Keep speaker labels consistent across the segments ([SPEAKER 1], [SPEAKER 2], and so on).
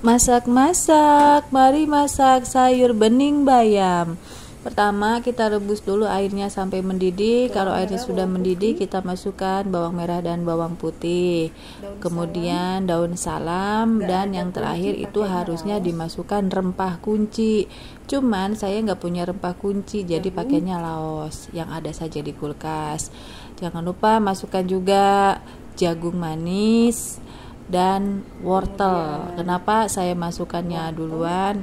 [SPEAKER 1] Masak-masak, mari masak sayur bening bayam. Pertama kita rebus dulu airnya sampai mendidih. Kalau airnya sudah mendidih, kita masukkan bawang merah dan bawang putih. Kemudian daun salam dan yang terakhir itu ya, harusnya dimasukkan rempah kunci. Cuman saya nggak punya rempah kunci, jadi pakainya laos yang ada saja di kulkas. Jangan lupa masukkan juga jagung manis dan wortel. Kenapa saya masukkannya duluan?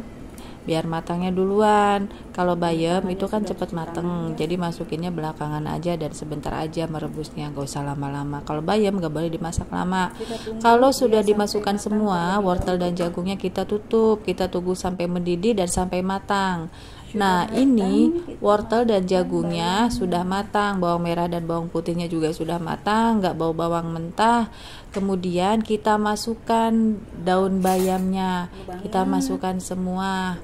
[SPEAKER 1] Biar matangnya duluan. Kalau bayam itu kan cepat mateng, jadi masukinnya belakangan aja dan sebentar aja merebusnya, gak usah lama-lama. Kalau bayam gak boleh dimasak lama. Kalau sudah dimasukkan semua wortel dan jagungnya kita tutup, kita tunggu sampai mendidih dan sampai matang. Nah, ini wortel dan jagungnya sudah matang, bawang merah dan bawang putihnya juga sudah matang, nggak bau bawang mentah. Kemudian kita masukkan daun bayamnya, kita masukkan semua.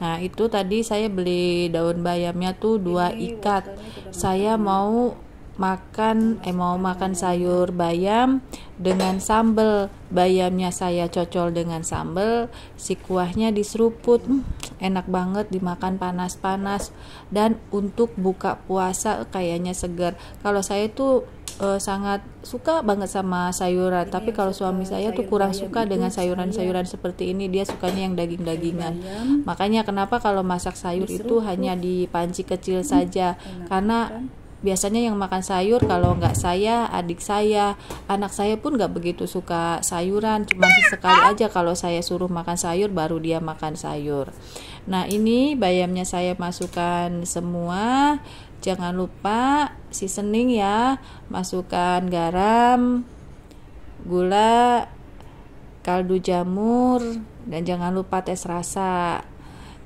[SPEAKER 1] Nah, itu tadi saya beli daun bayamnya tuh dua ikat. Saya mau makan eh mau makan sayur bayam dengan sambel Bayamnya saya cocol dengan sambel si kuahnya diseruput. Hmm, enak banget dimakan panas-panas dan untuk buka puasa kayaknya segar. Kalau saya tuh uh, sangat suka banget sama sayuran, tapi kalau suami saya tuh kurang suka dengan sayuran-sayuran iya. seperti ini. Dia sukanya yang daging-dagingan. Makanya kenapa kalau masak sayur itu hanya di panci kecil saja karena kan? biasanya yang makan sayur kalau nggak saya adik saya anak saya pun nggak begitu suka sayuran cuma sekali aja kalau saya suruh makan sayur baru dia makan sayur nah ini bayamnya saya masukkan semua jangan lupa seasoning ya masukkan garam gula kaldu jamur dan jangan lupa tes rasa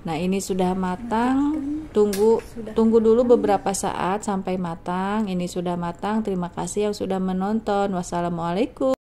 [SPEAKER 1] Nah, ini sudah matang. Tunggu tunggu dulu beberapa saat sampai matang. Ini sudah matang. Terima kasih yang sudah menonton. Wassalamualaikum.